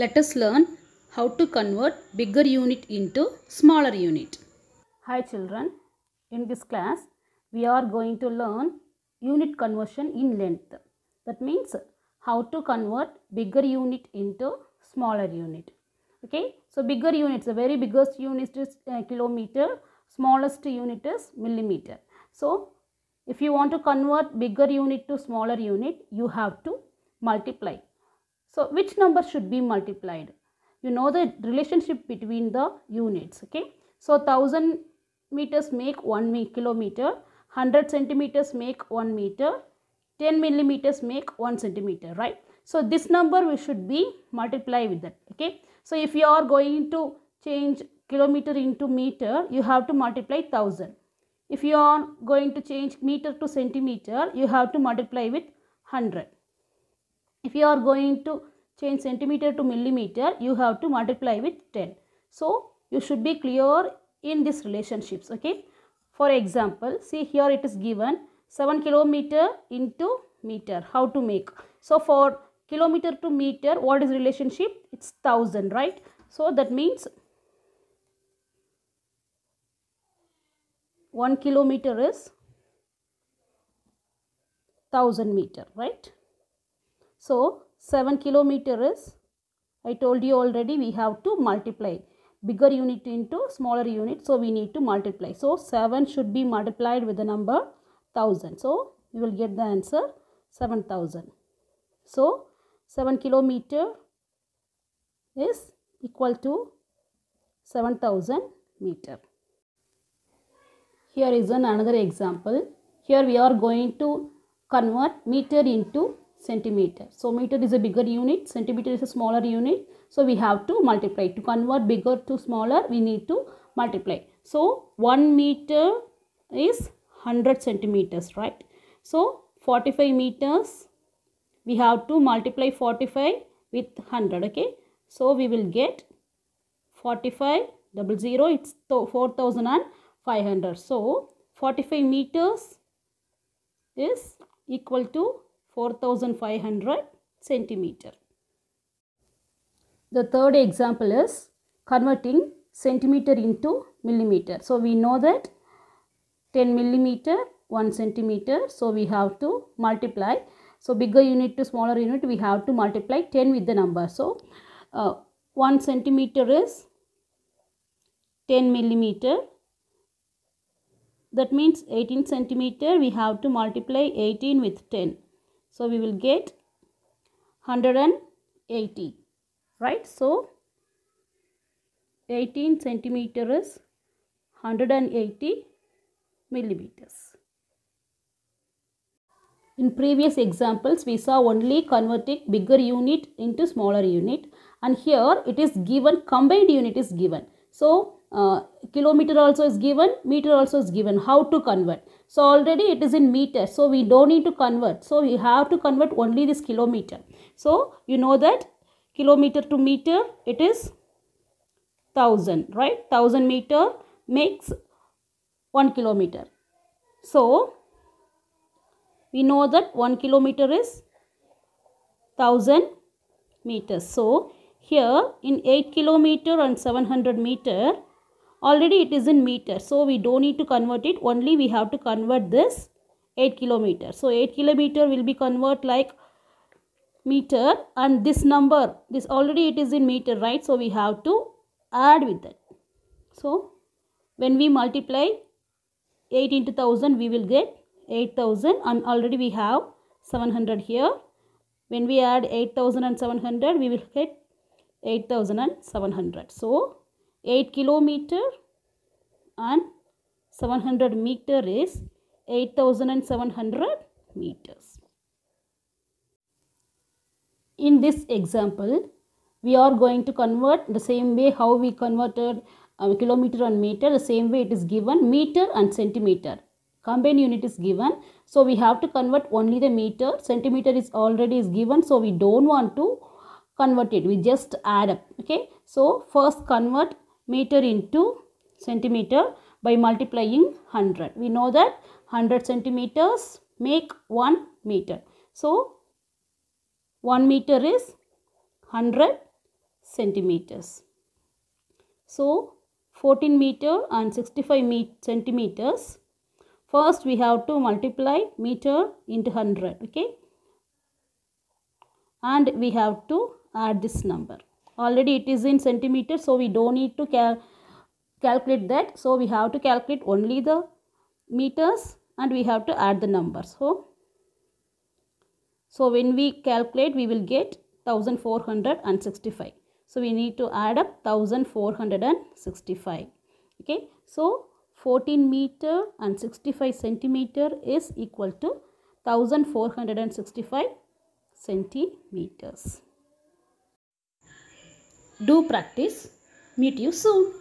Let us learn how to convert bigger unit into smaller unit. Hi children, in this class we are going to learn unit conversion in length. That means how to convert bigger unit into smaller unit. Okay, so bigger units, the very biggest unit is uh, kilometer, smallest unit is millimeter. So if you want to convert bigger unit to smaller unit, you have to multiply so which number should be multiplied? You know the relationship between the units. Okay. So 1000 meters make 1 kilometer. 100 centimeters make 1 meter. 10 millimeters make 1 centimeter. Right. So this number we should be multiply with that. Okay. So if you are going to change kilometer into meter, you have to multiply 1000. If you are going to change meter to centimeter, you have to multiply with 100 if you are going to change centimeter to millimeter you have to multiply with 10 so you should be clear in these relationships okay for example see here it is given 7 kilometer into meter how to make so for kilometer to meter what is relationship it's 1000 right so that means 1 kilometer is 1000 meter right so 7 kilometer is, I told you already we have to multiply bigger unit into smaller unit. So we need to multiply. So 7 should be multiplied with the number 1000. So you will get the answer 7000. So 7 kilometer is equal to 7000 meter. Here is an another example. Here we are going to convert meter into centimeter. So meter is a bigger unit, centimeter is a smaller unit. So we have to multiply. To convert bigger to smaller, we need to multiply. So 1 meter is 100 centimeters, right? So 45 meters, we have to multiply 45 with 100, okay? So we will get 45 double zero, it's 4500. So 45 meters is equal to 4500 centimeter. The third example is converting centimeter into millimeter. So we know that 10 millimeter 1 centimeter. So we have to multiply. So bigger unit to smaller unit we have to multiply 10 with the number. So uh, 1 centimeter is 10 millimeter. That means 18 centimeter we have to multiply 18 with 10. So we will get 180, right? So 18 centimeter is 180 millimeters. In previous examples, we saw only converting bigger unit into smaller unit and here it is given, combined unit is given. So, uh, kilometer also is given, meter also is given, how to convert. So already it is in meter, so we don't need to convert. So we have to convert only this kilometer. So you know that kilometer to meter, it is 1000, right? 1000 meter makes 1 kilometer. So we know that 1 kilometer is 1000 meters. So here in 8 kilometer and 700 meter already it is in meter so we don't need to convert it only we have to convert this 8 kilometer so 8 kilometer will be convert like meter and this number this already it is in meter right so we have to add with that so when we multiply 8 into 1000 we will get 8000 and already we have 700 here when we add 8000 and 700 we will get 8700 so 8 kilometer and 700 meter is 8700 meters. In this example, we are going to convert the same way how we converted uh, kilometer and meter, the same way it is given meter and centimeter. Combined unit is given. So, we have to convert only the meter. Centimeter is already is given. So, we don't want to convert it. We just add up. Okay. So, first convert meter into centimeter by multiplying 100. We know that 100 centimeters make 1 meter. So, 1 meter is 100 centimeters. So, 14 meter and 65 centimeters. First, we have to multiply meter into 100. Okay. And we have to add this number already it is in centimeters so we don't need to cal calculate that so we have to calculate only the meters and we have to add the numbers so so when we calculate we will get 1465 so we need to add up 1465 okay so 14 meter and 65 centimeter is equal to 1465 centimeters do practice. Meet you soon.